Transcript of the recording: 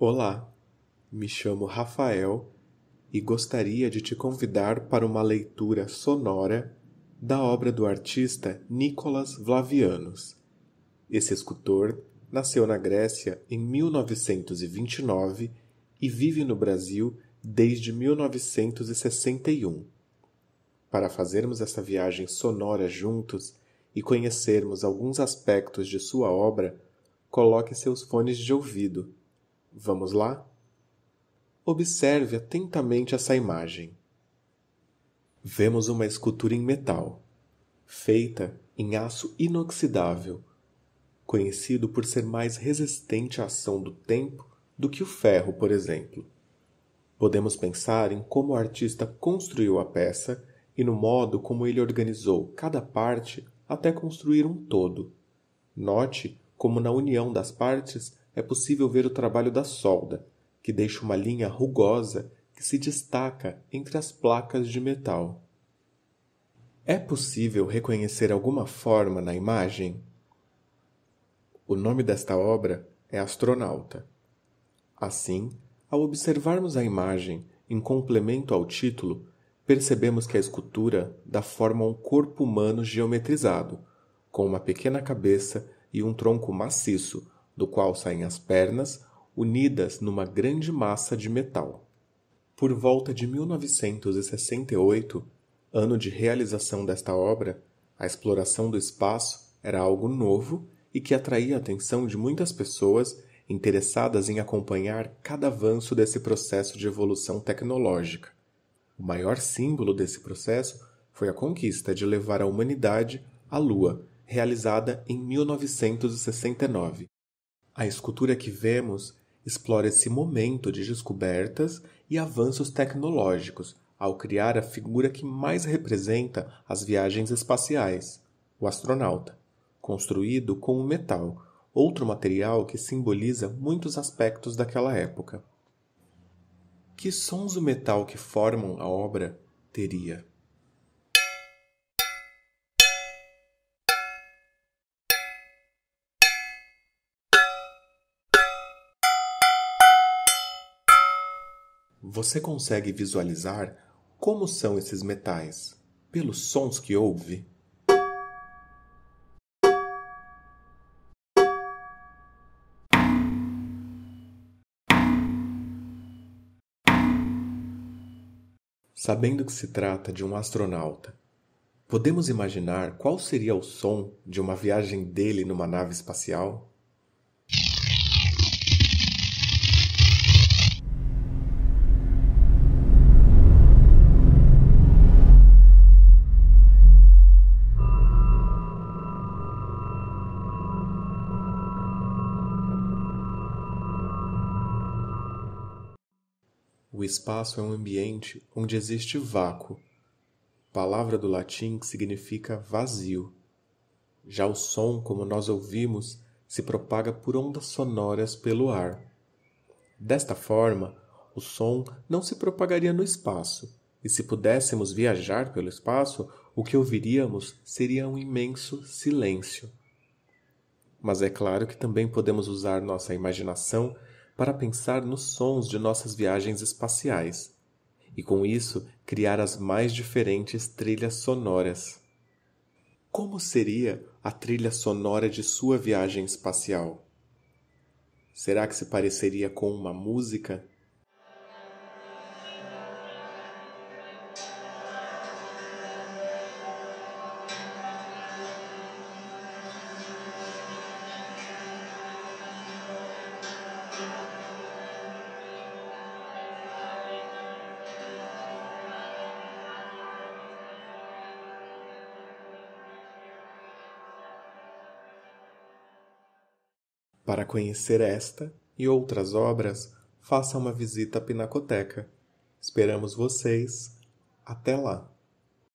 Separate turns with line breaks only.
Olá, me chamo Rafael e gostaria de te convidar para uma leitura sonora da obra do artista Nicolas Vlavianos. Esse escultor nasceu na Grécia em 1929 e vive no Brasil desde 1961. Para fazermos essa viagem sonora juntos e conhecermos alguns aspectos de sua obra, coloque seus fones de ouvido Vamos lá? Observe atentamente essa imagem. Vemos uma escultura em metal, feita em aço inoxidável, conhecido por ser mais resistente à ação do tempo do que o ferro, por exemplo. Podemos pensar em como o artista construiu a peça e no modo como ele organizou cada parte até construir um todo. Note como na união das partes é possível ver o trabalho da solda, que deixa uma linha rugosa que se destaca entre as placas de metal. É possível reconhecer alguma forma na imagem? O nome desta obra é Astronauta. Assim, ao observarmos a imagem em complemento ao título, percebemos que a escultura dá forma a um corpo humano geometrizado, com uma pequena cabeça e um tronco maciço do qual saem as pernas, unidas numa grande massa de metal. Por volta de 1968, ano de realização desta obra, a exploração do espaço era algo novo e que atraía a atenção de muitas pessoas interessadas em acompanhar cada avanço desse processo de evolução tecnológica. O maior símbolo desse processo foi a conquista de levar a humanidade à Lua, realizada em 1969. A escultura que vemos explora esse momento de descobertas e avanços tecnológicos ao criar a figura que mais representa as viagens espaciais, o astronauta, construído com o metal, outro material que simboliza muitos aspectos daquela época. Que sons o metal que formam a obra teria? Você consegue visualizar como são esses metais pelos sons que ouve? Sabendo que se trata de um astronauta, podemos imaginar qual seria o som de uma viagem dele numa nave espacial? O espaço é um ambiente onde existe vácuo, palavra do latim que significa vazio. Já o som, como nós ouvimos, se propaga por ondas sonoras pelo ar. Desta forma, o som não se propagaria no espaço, e se pudéssemos viajar pelo espaço, o que ouviríamos seria um imenso silêncio. Mas é claro que também podemos usar nossa imaginação para pensar nos sons de nossas viagens espaciais e com isso criar as mais diferentes trilhas sonoras. Como seria a trilha sonora de sua viagem espacial? Será que se pareceria com uma música? Para conhecer esta e outras obras, faça uma visita à Pinacoteca. Esperamos vocês. Até lá!